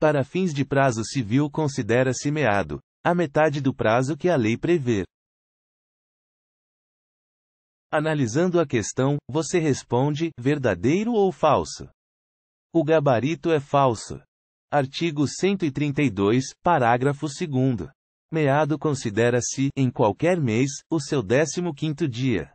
Para fins de prazo civil considera-se meado, a metade do prazo que a lei prevê. Analisando a questão, você responde: verdadeiro ou falso? O gabarito é falso. Artigo 132, parágrafo 2. Meado considera-se, em qualquer mês, o seu 15º dia.